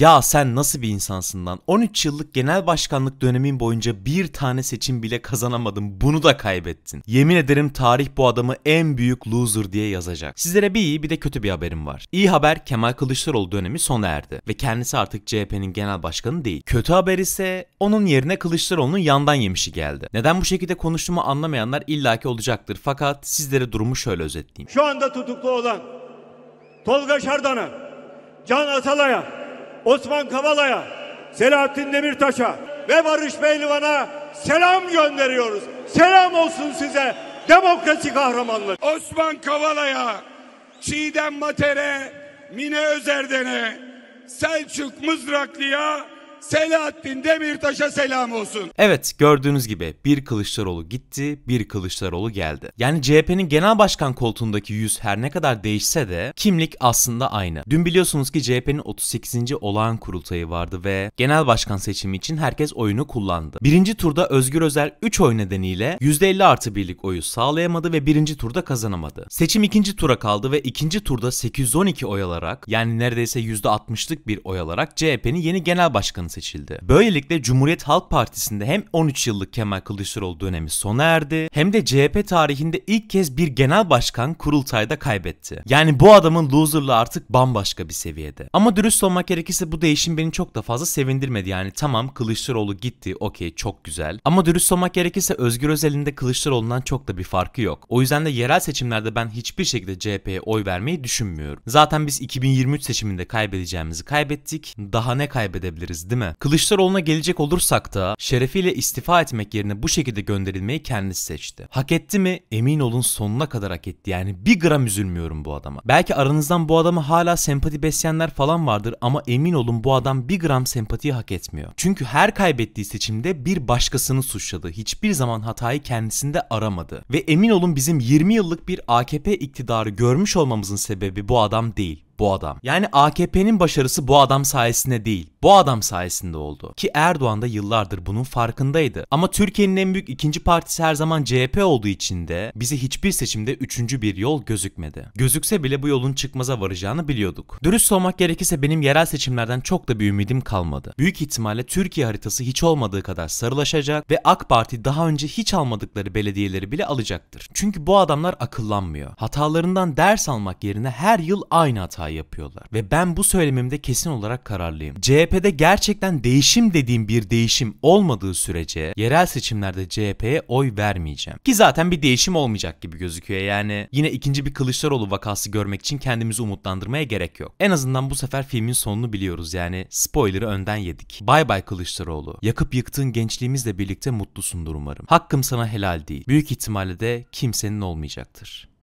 Ya sen nasıl bir insansın lan? 13 yıllık genel başkanlık dönemin boyunca bir tane seçim bile kazanamadın. Bunu da kaybettin. Yemin ederim tarih bu adamı en büyük loser diye yazacak. Sizlere bir iyi bir de kötü bir haberim var. İyi haber Kemal Kılıçdaroğlu dönemi sona erdi ve kendisi artık CHP'nin genel başkanı değil. Kötü haber ise onun yerine Kılıçdaroğlu'nun yandan yemişi geldi. Neden bu şekilde konuştuğumu anlamayanlar illaki olacaktır. Fakat sizlere durumu şöyle özetleyeyim. Şu anda tutuklu olan Tolga Şardan'a, Can Atalay'a, Osman Kavala'ya, Selahattin Demirtaş'a ve Barış Pehlivan'a selam gönderiyoruz. Selam olsun size demokrasi kahramanları. Osman Kavala'ya, Çiğdem Mater'e, Mine Özerden'e, Selçuk Mızraklı'ya Selahattin Demirtaş'a selam olsun. Evet gördüğünüz gibi bir Kılıçdaroğlu gitti bir Kılıçdaroğlu geldi. Yani CHP'nin genel başkan koltuğundaki yüz her ne kadar değişse de kimlik aslında aynı. Dün biliyorsunuz ki CHP'nin 38. olağan kurultayı vardı ve genel başkan seçimi için herkes oyunu kullandı. Birinci turda Özgür Özel 3 oy nedeniyle %50 artı birlik oyu sağlayamadı ve birinci turda kazanamadı. Seçim ikinci tura kaldı ve ikinci turda 812 oy alarak yani neredeyse %60'lık bir oy alarak CHP'nin yeni genel başkanı Başbakanı seçildi. Böylelikle Cumhuriyet Halk Partisi'nde hem 13 yıllık Kemal Kılıçdaroğlu dönemi sona erdi hem de CHP tarihinde ilk kez bir genel başkan kurultayda kaybetti. Yani bu adamın loserlığı artık bambaşka bir seviyede. Ama dürüst olmak gerekirse bu değişim beni çok da fazla sevindirmedi. Yani tamam Kılıçdaroğlu gitti okey çok güzel. Ama dürüst olmak gerekirse Özgür Özel'in de Kılıçdaroğlu'ndan çok da bir farkı yok. O yüzden de yerel seçimlerde ben hiçbir şekilde CHP'ye oy vermeyi düşünmüyorum. Zaten biz 2023 seçiminde kaybedeceğimizi kaybettik. Daha ne kaybedebiliriz değil mi? değil mi? Kılıçdaroğlu'na gelecek olursak da şerefiyle istifa etmek yerine bu şekilde gönderilmeyi kendisi seçti. Hak etti mi? Emin olun sonuna kadar hak etti. Yani bir gram üzülmüyorum bu adama. Belki aranızdan bu adamı hala sempati besleyenler falan vardır ama emin olun bu adam bir gram sempatiyi hak etmiyor. Çünkü her kaybettiği seçimde bir başkasını suçladı. Hiçbir zaman hatayı kendisinde aramadı. Ve emin olun bizim 20 yıllık bir AKP iktidarı görmüş olmamızın sebebi bu adam değil bu adam. Yani AKP'nin başarısı bu adam sayesinde değil. Bu adam sayesinde oldu. Ki Erdoğan da yıllardır bunun farkındaydı. Ama Türkiye'nin en büyük ikinci partisi her zaman CHP olduğu için de bize hiçbir seçimde üçüncü bir yol gözükmedi. Gözükse bile bu yolun çıkmaza varacağını biliyorduk. Dürüst olmak gerekirse benim yerel seçimlerden çok da bir ümidim kalmadı. Büyük ihtimalle Türkiye haritası hiç olmadığı kadar sarılaşacak ve AK Parti daha önce hiç almadıkları belediyeleri bile alacaktır. Çünkü bu adamlar akıllanmıyor. Hatalarından ders almak yerine her yıl aynı hatayı yapıyorlar. Ve ben bu söylemimde kesin olarak kararlıyım. CHP'de gerçekten değişim dediğim bir değişim olmadığı sürece yerel seçimlerde CHP'ye oy vermeyeceğim. Ki zaten bir değişim olmayacak gibi gözüküyor yani. Yine ikinci bir Kılıçdaroğlu vakası görmek için kendimizi umutlandırmaya gerek yok. En azından bu sefer filmin sonunu biliyoruz yani spoiler'ı önden yedik. Bay bay Kılıçdaroğlu. Yakıp yıktığın gençliğimizle birlikte mutlusundur umarım. Hakkım sana helal değil. Büyük ihtimalle de kimsenin olmayacaktır.